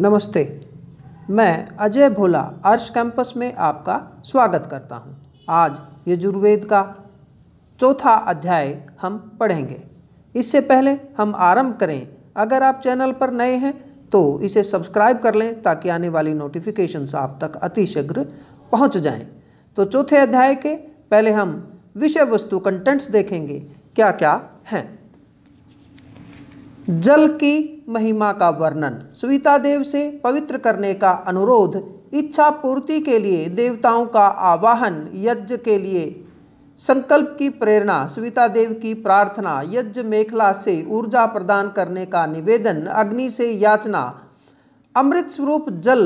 नमस्ते मैं अजय भोला अर्श कैंपस में आपका स्वागत करता हूं। आज यजुर्वेद का चौथा अध्याय हम पढ़ेंगे इससे पहले हम आरंभ करें अगर आप चैनल पर नए हैं तो इसे सब्सक्राइब कर लें ताकि आने वाली नोटिफिकेशंस आप तक अतिशीघ्र पहुंच जाएं। तो चौथे अध्याय के पहले हम विषय वस्तु कंटेंट्स देखेंगे क्या क्या हैं जल की महिमा का वर्णन सुविता देव से पवित्र करने का अनुरोध इच्छा पूर्ति के लिए देवताओं का आवाहन यज्ञ के लिए संकल्प की प्रेरणा सुविता देव की प्रार्थना यज्ञ मेखला से ऊर्जा प्रदान करने का निवेदन अग्नि से याचना अमृत स्वरूप जल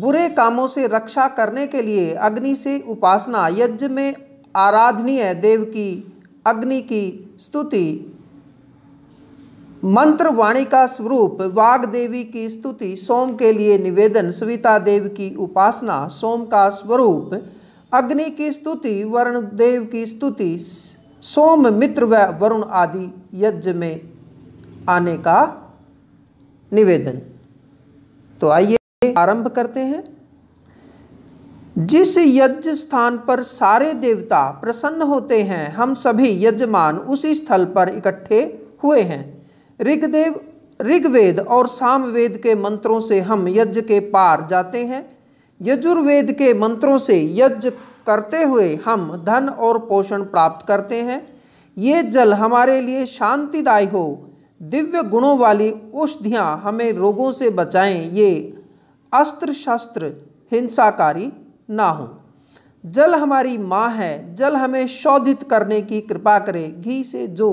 बुरे कामों से रक्षा करने के लिए अग्नि से उपासना यज्ञ में आराधनीय देव की अग्नि की स्तुति मंत्र वाणी का स्वरूप वाग देवी की स्तुति सोम के लिए निवेदन सविता देव की उपासना सोम का स्वरूप अग्नि की स्तुति वरुण देव की स्तुति सोम मित्र व वरुण आदि यज्ञ में आने का निवेदन तो आइए आरंभ करते हैं जिस यज्ञ स्थान पर सारे देवता प्रसन्न होते हैं हम सभी यजमान उसी स्थल पर इकट्ठे हुए हैं ऋग्देव ऋग्वेद और सामवेद के मंत्रों से हम यज्ञ के पार जाते हैं यजुर्वेद के मंत्रों से यज्ञ करते हुए हम धन और पोषण प्राप्त करते हैं ये जल हमारे लिए शांतिदायी हो दिव्य गुणों वाली औषधियाँ हमें रोगों से बचाएं ये अस्त्र शस्त्र हिंसाकारी ना हो जल हमारी माँ है जल हमें शोधित करने की कृपा करे घी से जो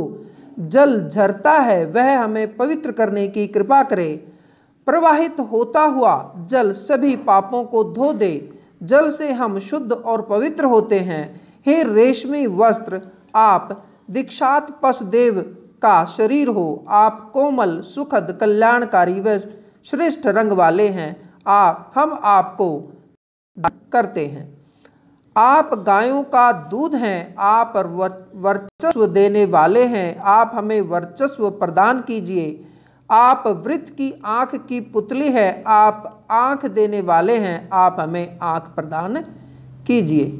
जल झरता है वह हमें पवित्र करने की कृपा करे प्रवाहित होता हुआ जल सभी पापों को धो दे जल से हम शुद्ध और पवित्र होते हैं हे रेशमी वस्त्र आप दीक्षात पश देव का शरीर हो आप कोमल सुखद कल्याणकारी व श्रेष्ठ रंग वाले हैं आप हम आपको करते हैं आप गायों का दूध हैं आप वर्चस्व देने वाले हैं आप हमें वर्चस्व प्रदान कीजिए आप वृत्त की आँख की पुतली है आप आँख देने वाले हैं आप हमें आँख प्रदान कीजिए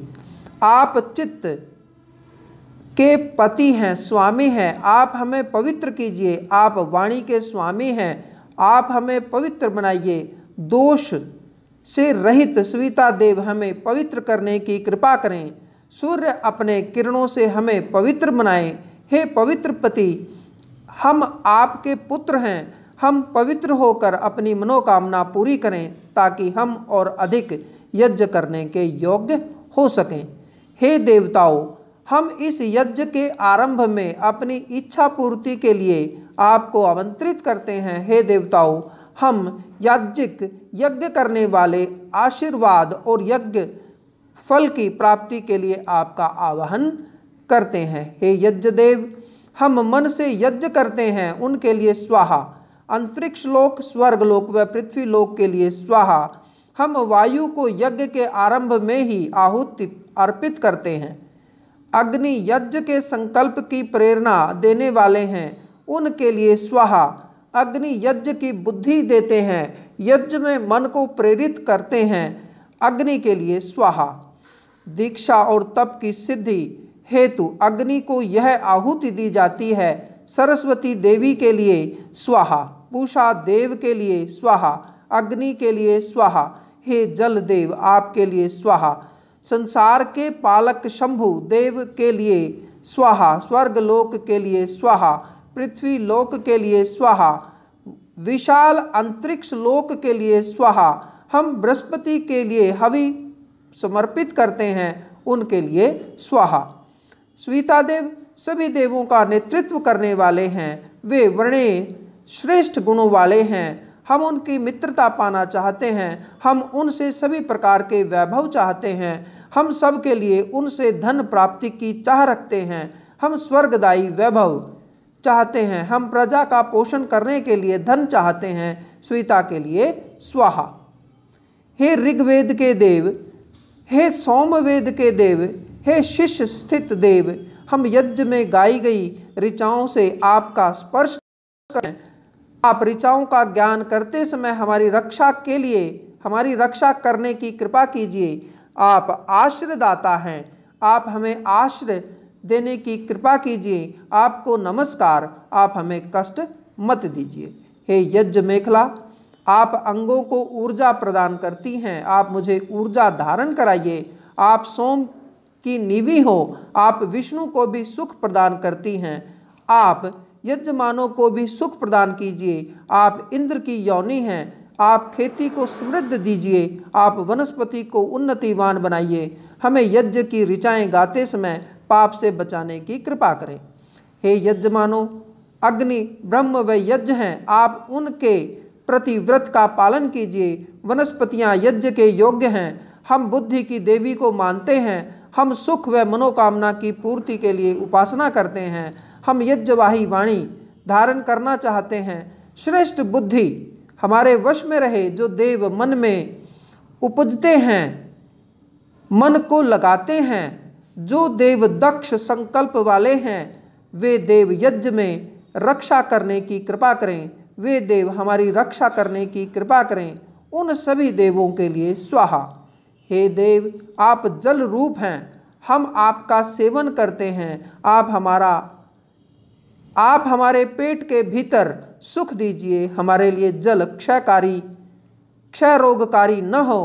आप चित्त के पति हैं स्वामी हैं आप हमें पवित्र कीजिए आप वाणी के स्वामी हैं आप हमें पवित्र बनाइए दोष से रहित स्वीता देव हमें पवित्र करने की कृपा करें सूर्य अपने किरणों से हमें पवित्र बनाए हे पवित्र पति हम आपके पुत्र हैं हम पवित्र होकर अपनी मनोकामना पूरी करें ताकि हम और अधिक यज्ञ करने के योग्य हो सकें हे देवताओं हम इस यज्ञ के आरंभ में अपनी इच्छा पूर्ति के लिए आपको आमंत्रित करते हैं हे देवताओं हम याज्ञिक यज्ञ करने वाले आशीर्वाद और यज्ञ फल की प्राप्ति के लिए आपका आवाहन करते हैं हे यज्ञदेव हम मन से यज्ञ करते हैं उनके लिए स्वाहा अंतरिक्ष लोक स्वर्ग लोक व पृथ्वी लोक के लिए स्वाहा हम वायु को यज्ञ के आरंभ में ही आहुति अर्पित करते हैं अग्नि यज्ञ के संकल्प की प्रेरणा देने वाले हैं उनके लिए स्वाहा अग्नि यज्ञ की बुद्धि देते हैं यज्ञ में मन को प्रेरित करते हैं अग्नि के लिए स्वाहा दीक्षा और तप की सिद्धि हेतु अग्नि को यह आहुति दी जाती है सरस्वती देवी के लिए स्वाहा पूषा देव के लिए स्वाहा अग्नि के लिए स्वाहा हे जल देव आपके लिए स्वाहा संसार के पालक शंभु देव के लिए स्वाहा स्वर्गलोक के लिए स्वाहा पृथ्वी लोक के लिए स्वाहा विशाल अंतरिक्ष लोक के लिए स्वाहा हम बृहस्पति के लिए हवि समर्पित करते हैं उनके लिए स्वाहा स्वीता देव सभी देवों का नेतृत्व करने वाले हैं वे वर्णे श्रेष्ठ गुणों वाले हैं हम उनकी मित्रता पाना चाहते हैं हम उनसे सभी प्रकार के वैभव चाहते हैं हम सबके लिए उनसे धन प्राप्ति की चाह रखते हैं हम स्वर्गदायी वैभव चाहते हैं हम प्रजा का पोषण करने के लिए धन चाहते हैं स्विता के लिए स्वाहा हे ऋग्वेद के देव हे सोमवेद के देव हे शिष्य स्थित देव हम यज्ञ में गाई गई ऋचाओं से आपका स्पर्श करें आप ऋचाओं का ज्ञान करते समय हमारी रक्षा के लिए हमारी रक्षा करने की कृपा कीजिए आप आश्रयदाता हैं आप हमें आश्रय देने की कृपा कीजिए आपको नमस्कार आप हमें कष्ट मत दीजिए हे यज्ञ मेखला आप अंगों को ऊर्जा प्रदान करती हैं आप मुझे ऊर्जा धारण कराइए आप सोम की निवी हो आप विष्णु को भी सुख प्रदान करती हैं आप यजमानों को भी सुख प्रदान कीजिए आप इंद्र की यौनी हैं आप खेती को समृद्ध दीजिए आप वनस्पति को उन्नतिवान बनाइए हमें यज्ञ की ऋचाएँ गाते समय पाप से बचाने की कृपा करें हे यजमानो अग्नि ब्रह्म व यज्ञ हैं आप उनके प्रति व्रत का पालन कीजिए वनस्पतियाँ यज्ञ के योग्य हैं हम बुद्धि की देवी को मानते हैं हम सुख व मनोकामना की पूर्ति के लिए उपासना करते हैं हम यज्ञवाही वाणी धारण करना चाहते हैं श्रेष्ठ बुद्धि हमारे वश में रहे जो देव मन में उपजते हैं मन को लगाते हैं जो देव दक्ष संकल्प वाले हैं वे देव यज्ञ में रक्षा करने की कृपा करें वे देव हमारी रक्षा करने की कृपा करें उन सभी देवों के लिए स्वाहा हे देव आप जल रूप हैं हम आपका सेवन करते हैं आप हमारा आप हमारे पेट के भीतर सुख दीजिए हमारे लिए जल क्षयकारी क्षय रोगकारी न हो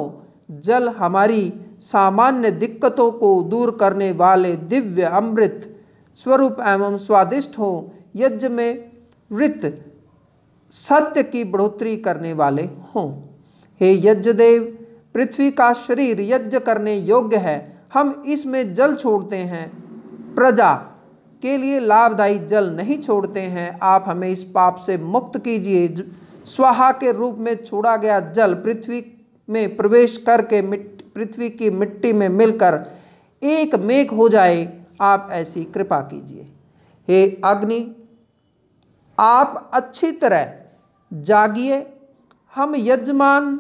जल हमारी सामान्य दिक्कतों को दूर करने वाले दिव्य अमृत स्वरूप एवं स्वादिष्ट हो यज्ञ में वृत्त सत्य की बढ़ोतरी करने वाले हों हे यज्ञदेव पृथ्वी का शरीर यज्ञ करने योग्य है हम इसमें जल छोड़ते हैं प्रजा के लिए लाभदायी जल नहीं छोड़ते हैं आप हमें इस पाप से मुक्त कीजिए स्वाहा के रूप में छोड़ा गया जल पृथ्वी में प्रवेश करके मिट पृथ्वी की मिट्टी में मिलकर एक मेघ हो जाए आप ऐसी कृपा कीजिए हे अग्नि आप अच्छी तरह जागिए हम यजमान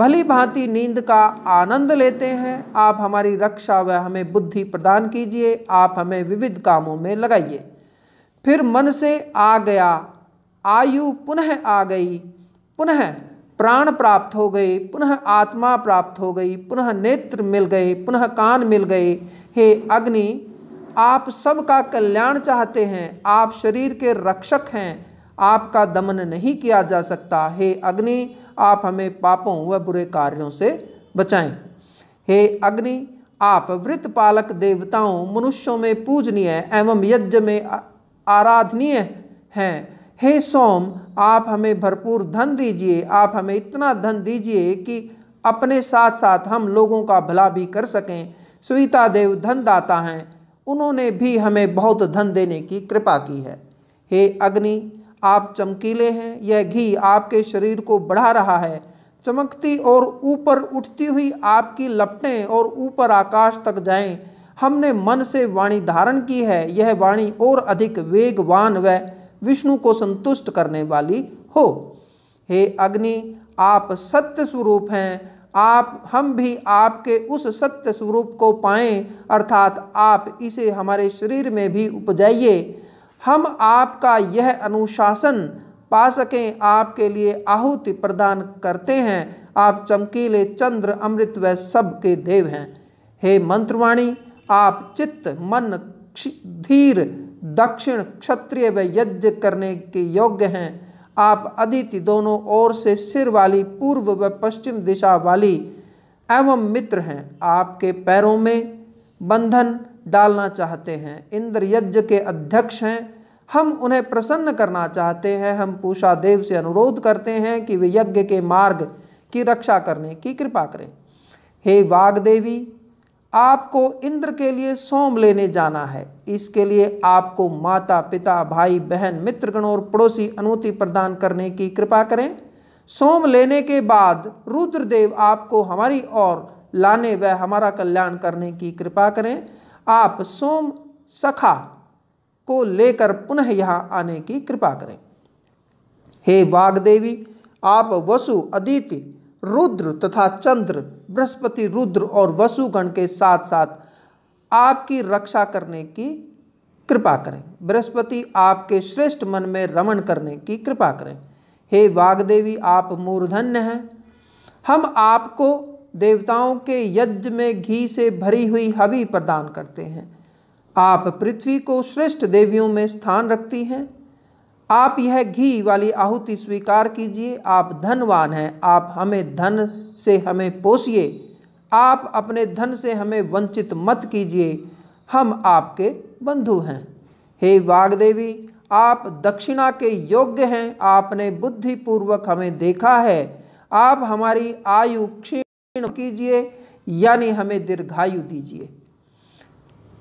भली भांति नींद का आनंद लेते हैं आप हमारी रक्षा व हमें बुद्धि प्रदान कीजिए आप हमें विविध कामों में लगाइए फिर मन से आ गया आयु पुनः आ गई पुनः प्राण प्राप्त हो गए पुनः आत्मा प्राप्त हो गई पुनः नेत्र मिल गए पुनः कान मिल गए हे अग्नि आप सबका कल्याण चाहते हैं आप शरीर के रक्षक हैं आपका दमन नहीं किया जा सकता हे अग्नि आप हमें पापों व बुरे कार्यों से बचाएं हे अग्नि आप वृत्तपालक पालक देवताओं मनुष्यों में पूजनीय एवं यज्ञ में आराधनीय हैं हे सोम आप हमें भरपूर धन दीजिए आप हमें इतना धन दीजिए कि अपने साथ साथ हम लोगों का भला भी कर सकें सुविता देव धन दाता हैं उन्होंने भी हमें बहुत धन देने की कृपा की है हे अग्नि आप चमकीले हैं यह घी आपके शरीर को बढ़ा रहा है चमकती और ऊपर उठती हुई आपकी लपटें और ऊपर आकाश तक जाएं हमने मन से वाणी धारण की है यह वाणी और अधिक वेगवान व वे विष्णु को संतुष्ट करने वाली हो हे अग्नि आप सत्य स्वरूप हैं आप हम भी आपके उस सत्य स्वरूप को पाएं अर्थात आप इसे हमारे शरीर में भी उपजाइए हम आपका यह अनुशासन पा सकें आपके लिए आहुति प्रदान करते हैं आप चमकीले चंद्र अमृत व सब के देव हैं हे मंत्रवाणी आप चित्त मन धीर दक्षिण क्षत्रिय व यज्ञ करने के योग्य हैं आप अदिति दोनों ओर से सिर वाली पूर्व व पश्चिम दिशा वाली एवं मित्र हैं आपके पैरों में बंधन डालना चाहते हैं इंद्र यज्ञ के अध्यक्ष हैं हम उन्हें प्रसन्न करना चाहते हैं हम पूषा देव से अनुरोध करते हैं कि वे यज्ञ के मार्ग की रक्षा करने की कृपा करें हे देवी आपको इंद्र के लिए सोम लेने जाना है इसके लिए आपको माता पिता भाई बहन मित्रगण और पड़ोसी अनुमति प्रदान करने की कृपा करें सोम लेने के बाद रुद्रदेव आपको हमारी ओर लाने व हमारा कल्याण करने की कृपा करें आप सोम सखा को लेकर पुनः यहाँ आने की कृपा करें हे देवी आप वसु अदिति रुद्र तथा चंद्र बृहस्पति रुद्र और वसुगण के साथ साथ आपकी रक्षा करने की कृपा करें बृहस्पति आपके श्रेष्ठ मन में रमण करने की कृपा करें हे वागदेवी आप मूर्धन्य हैं हम आपको देवताओं के यज्ञ में घी से भरी हुई हवि प्रदान करते हैं आप पृथ्वी को श्रेष्ठ देवियों में स्थान रखती हैं आप यह घी वाली आहुति स्वीकार कीजिए आप धनवान हैं आप हमें धन से हमें पोषिए आप अपने धन से हमें वंचित मत कीजिए हम आपके बंधु हैं हे वागदेवी आप दक्षिणा के योग्य हैं आपने बुद्धिपूर्वक हमें देखा है आप हमारी आयु क्षीण कीजिए यानी हमें दीर्घायु दीजिए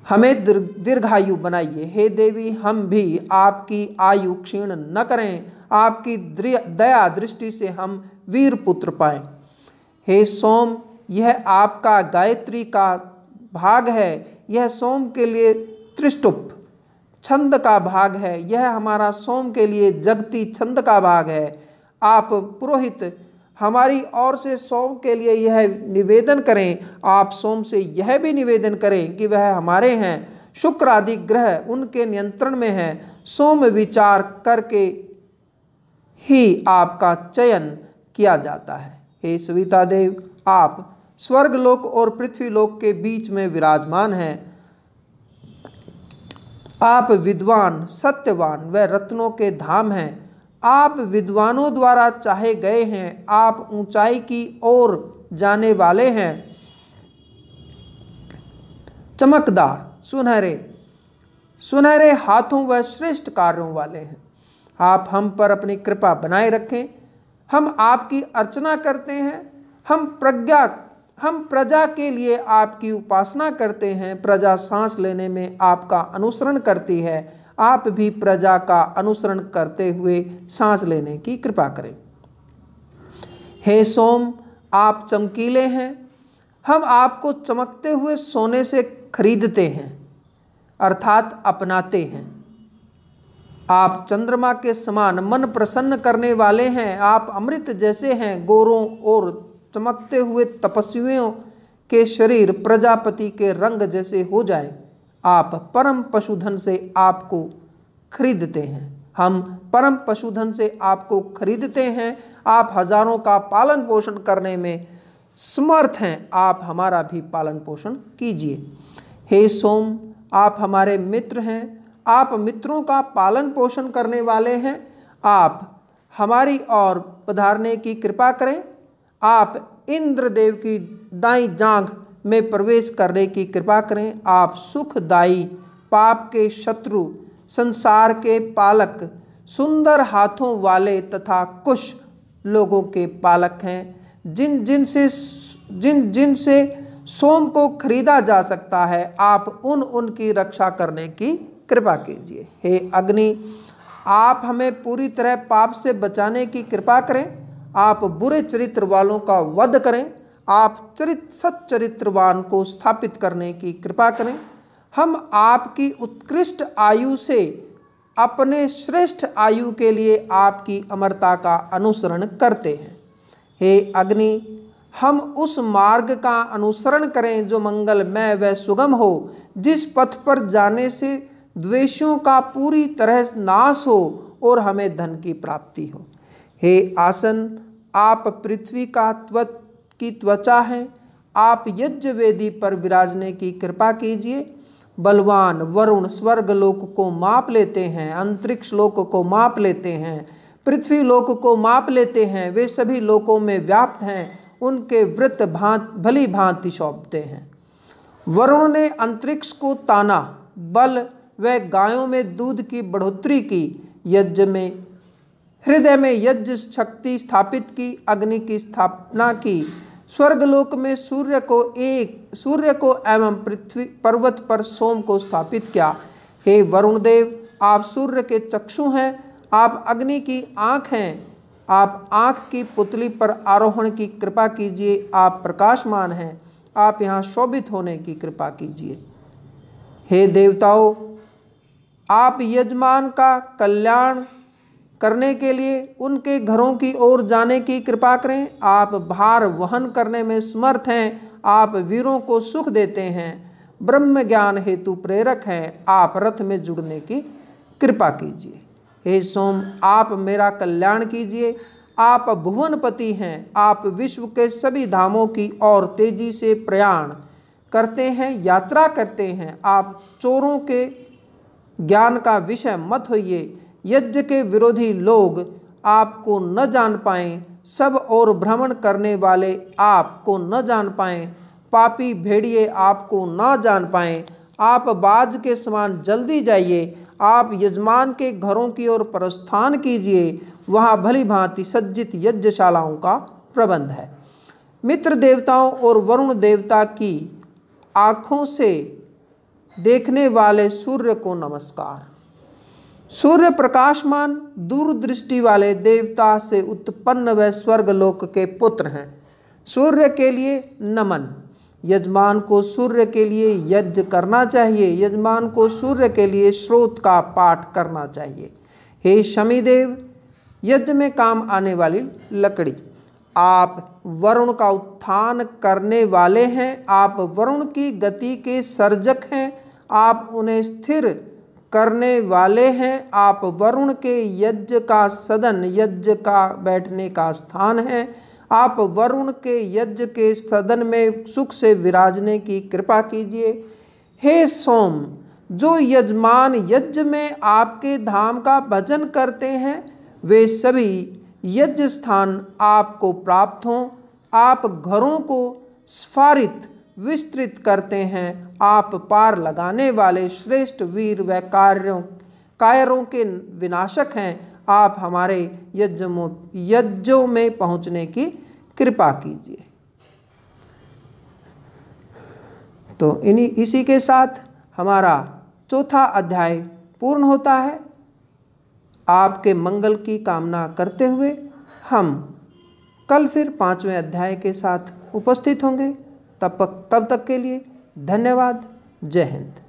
हमें दीर्घायु बनाइए हे देवी हम भी आपकी आयु क्षीण न करें आपकी दया दृष्टि से हम वीर पुत्र पाए हे सोम यह आपका गायत्री का भाग है यह सोम के लिए त्रिष्टुप छंद का भाग है यह हमारा सोम के लिए जगती छंद का भाग है आप पुरोहित हमारी ओर से सोम के लिए यह निवेदन करें आप सोम से यह भी निवेदन करें कि वह हमारे हैं शुक्र आदि ग्रह उनके नियंत्रण में हैं सोम विचार करके ही आपका चयन किया जाता है हे सविता देव आप स्वर्गलोक और पृथ्वीलोक के बीच में विराजमान हैं आप विद्वान सत्यवान व रत्नों के धाम हैं आप विद्वानों द्वारा चाहे गए हैं आप ऊंचाई की ओर जाने वाले हैं चमकदार सुनहरे सुनहरे हाथों व श्रेष्ठ कार्यों वाले हैं आप हम पर अपनी कृपा बनाए रखें हम आपकी अर्चना करते हैं हम प्रज्ञा हम प्रजा के लिए आपकी उपासना करते हैं प्रजा सांस लेने में आपका अनुसरण करती है आप भी प्रजा का अनुसरण करते हुए सांस लेने की कृपा करें हे सोम आप चमकीले हैं हम आपको चमकते हुए सोने से खरीदते हैं अर्थात अपनाते हैं आप चंद्रमा के समान मन प्रसन्न करने वाले हैं आप अमृत जैसे हैं गोरों और चमकते हुए तपस्वियों के शरीर प्रजापति के रंग जैसे हो जाएं आप परम पशुधन से आपको खरीदते हैं हम परम पशुधन से आपको खरीदते हैं आप हजारों का पालन पोषण करने में समर्थ हैं आप हमारा भी पालन पोषण कीजिए हे सोम आप हमारे मित्र हैं आप मित्रों का पालन पोषण करने वाले हैं आप हमारी और पधारने की कृपा करें आप इंद्रदेव की दाई जांघ में प्रवेश करने की कृपा करें आप सुखदायी पाप के शत्रु संसार के पालक सुंदर हाथों वाले तथा कुश लोगों के पालक हैं जिन जिन से जिन जिन से सोम को खरीदा जा सकता है आप उन उनकी रक्षा करने की कृपा कीजिए हे अग्नि आप हमें पूरी तरह पाप से बचाने की कृपा करें आप बुरे चरित्र वालों का वध करें आप चरित सच्चरित्रवान को स्थापित करने की कृपा करें हम आपकी उत्कृष्ट आयु से अपने श्रेष्ठ आयु के लिए आपकी अमरता का अनुसरण करते हैं हे अग्नि हम उस मार्ग का अनुसरण करें जो मंगलमय व सुगम हो जिस पथ पर जाने से द्वेषों का पूरी तरह नाश हो और हमें धन की प्राप्ति हो हे आसन आप पृथ्वी का त्वत की त्वचा है आप यज्ञ वेदी पर विराजने की कृपा कीजिए बलवान वरुण स्वर्ग लोक को माप लेते हैं अंतरिक्ष लोक को माप लेते हैं पृथ्वी लोक को माप लेते हैं वे सभी लोकों में व्याप्त हैं उनके वृत्त भांत भली भांति सौंपते हैं वरुण ने अंतरिक्ष को ताना बल व गायों में दूध की बढ़ोतरी की यज्ञ में हृदय में यज्ञ शक्ति स्थापित की अग्नि की स्थापना की स्वर्गलोक में सूर्य को एक सूर्य को एवं पृथ्वी पर्वत पर सोम को स्थापित किया हे वरुण देव आप सूर्य के चक्षु हैं आप अग्नि की आँख हैं आप आँख की पुतली पर आरोहण की कृपा कीजिए आप प्रकाशमान हैं आप यहाँ शोभित होने की कृपा कीजिए हे देवताओं आप यजमान का कल्याण करने के लिए उनके घरों की ओर जाने की कृपा करें आप भार वहन करने में समर्थ हैं आप वीरों को सुख देते हैं ब्रह्म ज्ञान हेतु प्रेरक हैं आप रथ में जुड़ने की कृपा कीजिए हे सोम आप मेरा कल्याण कीजिए आप भुवनपति हैं आप विश्व के सभी धामों की ओर तेजी से प्रयाण करते हैं यात्रा करते हैं आप चोरों के ज्ञान का विषय मत होइए यज्ञ के विरोधी लोग आपको न जान पाएं सब और भ्रमण करने वाले आपको न जान पाएं पापी भेड़िए आपको ना जान पाएं आप बाज के समान जल्दी जाइए आप यजमान के घरों की ओर प्रस्थान कीजिए वहाँ भली भांति सज्जित यज्ञशालाओं का प्रबंध है मित्र देवताओं और वरुण देवता की आँखों से देखने वाले सूर्य को नमस्कार सूर्य प्रकाशमान दूरदृष्टि वाले देवता से उत्पन्न व स्वर्गलोक के पुत्र हैं सूर्य के लिए नमन यजमान को सूर्य के लिए यज्ञ करना चाहिए यजमान को सूर्य के लिए स्रोत का पाठ करना चाहिए हे शमीदेव यज्ञ में काम आने वाली लकड़ी आप वरुण का उत्थान करने वाले हैं आप वरुण की गति के सर्जक हैं आप उन्हें स्थिर करने वाले हैं आप वरुण के यज्ञ का सदन यज्ञ का बैठने का स्थान है आप वरुण के यज्ञ के सदन में सुख से विराजने की कृपा कीजिए हे सोम जो यजमान यज्ञ में आपके धाम का भजन करते हैं वे सभी यज्ञ स्थान आपको प्राप्त हों आप घरों को स्फारित विस्तृत करते हैं आप पार लगाने वाले श्रेष्ठ वीर व कार्यों कायरों के विनाशक हैं आप हमारे यज्ञों यज्ञों में पहुंचने की कृपा कीजिए तो इन्हीं इसी के साथ हमारा चौथा अध्याय पूर्ण होता है आपके मंगल की कामना करते हुए हम कल फिर पांचवें अध्याय के साथ उपस्थित होंगे तब तब तक के लिए धन्यवाद जय हिंद